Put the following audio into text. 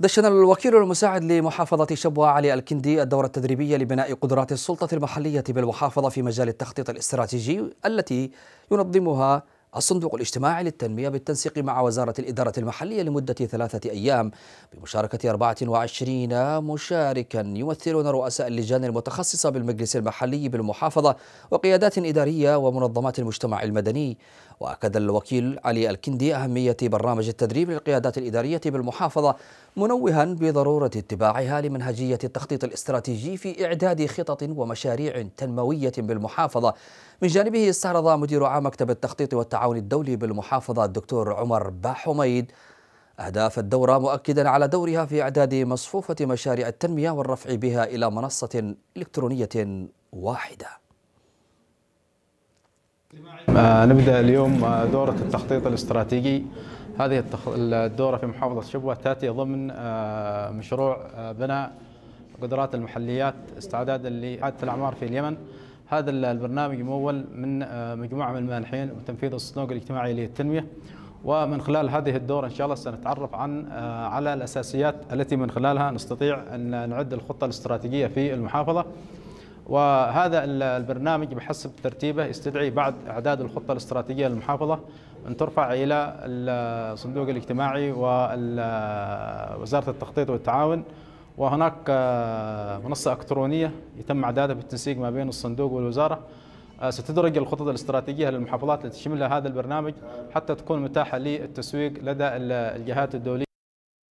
دشن الوكيل المساعد لمحافظة شبوة علي الكندي الدورة التدريبية لبناء قدرات السلطة المحلية بالمحافظة في مجال التخطيط الاستراتيجي التي ينظمها الصندوق الاجتماعي للتنمية بالتنسيق مع وزارة الإدارة المحلية لمدة ثلاثة أيام بمشاركة 24 مشاركا يمثلون رؤساء اللجان المتخصصة بالمجلس المحلي بالمحافظة وقيادات إدارية ومنظمات المجتمع المدني وأكد الوكيل علي الكندي أهمية برنامج التدريب للقيادات الإدارية بالمحافظة منوها بضرورة اتباعها لمنهجية التخطيط الاستراتيجي في إعداد خطط ومشاريع تنموية بالمحافظة من جانبه استعرض مدير عام مكتب التخطيط والتعاون الدولي بالمحافظة الدكتور عمر باحميد أهداف الدورة مؤكدا على دورها في إعداد مصفوفة مشاريع التنمية والرفع بها إلى منصة إلكترونية واحدة آه، نبدأ اليوم آه، دورة التخطيط الاستراتيجي هذه الدورة في محافظة شبوة تأتي ضمن آه، مشروع بناء قدرات المحليات استعدادا لإعادة الأعمار في اليمن هذا البرنامج ممول من مجموعة من المانحين وتنفيذ الصندوق الاجتماعي للتنمية ومن خلال هذه الدورة إن شاء الله سنتعرف عن على الأساسيات التي من خلالها نستطيع أن نعد الخطة الاستراتيجية في المحافظة وهذا البرنامج بحسب ترتيبه يستدعي بعد اعداد الخطه الاستراتيجيه للمحافظه ان ترفع الى الصندوق الاجتماعي ووزاره التخطيط والتعاون وهناك آه، منصه الكترونيه يتم اعدادها بالتنسيق ما بين الصندوق والوزاره آه، ستدرج الخطط الاستراتيجيه للمحافظات التي تشملها هذا البرنامج حتى تكون متاحه للتسويق لدى الجهات الدوليه